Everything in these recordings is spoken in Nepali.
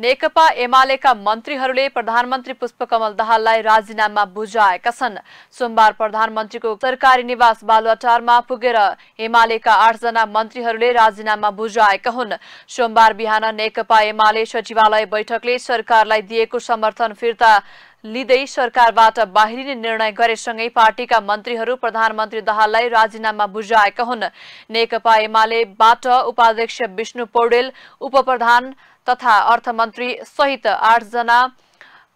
नेकपा एमालेका मन्त्रीहरूले प्रधानमन्त्री पुष्पकमल दाहाललाई राजीनामा बुझाएका छन् सोमबार प्रधानमन्त्रीको सरकारी निवास बालुवाटारमा पुगेर एमालेका आठजना मन्त्रीहरूले राजीनामा बुझाएका हुन् सोमबार बिहान नेकपा एमाले सचिवालय बैठकले सरकारलाई दिएको समर्थन फिर्ता लिँदै सरकारबाट बाहिरिने निर्णय गरेसँगै पार्टीका मन्त्रीहरू प्रधानमन्त्री दहाललाई राजीनामा बुझाएका हुन् नेकपा एमालेबाट उपाध्यक्ष विष्णु पौडेल उपप्रधान तथा अर्थमन्त्री सहित आठजना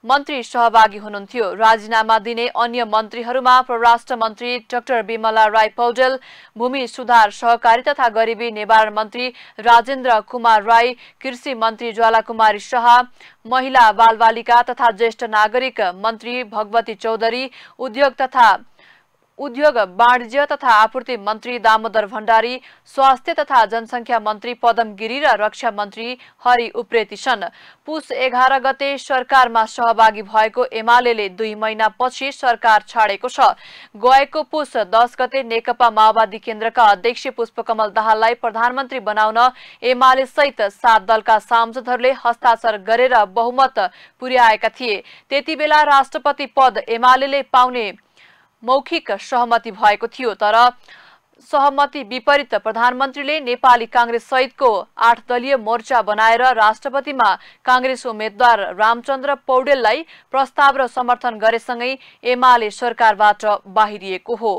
मन्त्री सहभागी हुनुहुन्थ्यो राजीनामा दिने अन्य मन्त्रीहरूमा परराष्ट्र मन्त्री डाक्टर विमला राई पौडेल भूमि सुधार सहकारी तथा गरिबी निवारण मन्त्री राजेन्द्र कुमार राई कृषि मन्त्री ज्वाला कुमारी शाह महिला बालबालिका तथा ज्येष्ठ नागरिक मन्त्री भगवती चौधरी उद्योग तथा उद्योग वाणिज्य तथा आपूर्ति मन्त्री दामोदर भण्डारी स्वास्थ्य तथा जनसङ्ख्या मन्त्री पदम गिरी र रक्षा मन्त्री हरि उप्रेती छन् पुष एघार गते सरकारमा सहभागी भएको एमाले दुई महिनापछि सरकार छाडेको छ गएको पुस दस गते नेकपा माओवादी केन्द्रका अध्यक्ष पुष्पकमल दाहाललाई प्रधानमन्त्री बनाउन एमाले सहित सात दलका सांसदहरूले हस्ताक्षर गरेर बहुमत पुर्याएका थिए त्यति राष्ट्रपति पद एमाले पाउने मौखिक सहमति भएको थियो तर सहमति विपरीत प्रधानमन्त्रीले नेपाली काङ्ग्रेस सहितको आठ दलीय मोर्चा बनाएर राष्ट्रपतिमा काङ्ग्रेस उम्मेद्वार रामचन्द्र पौडेललाई प्रस्ताव र समर्थन गरेसँगै एमाले सरकारबाट बाहिरिएको हो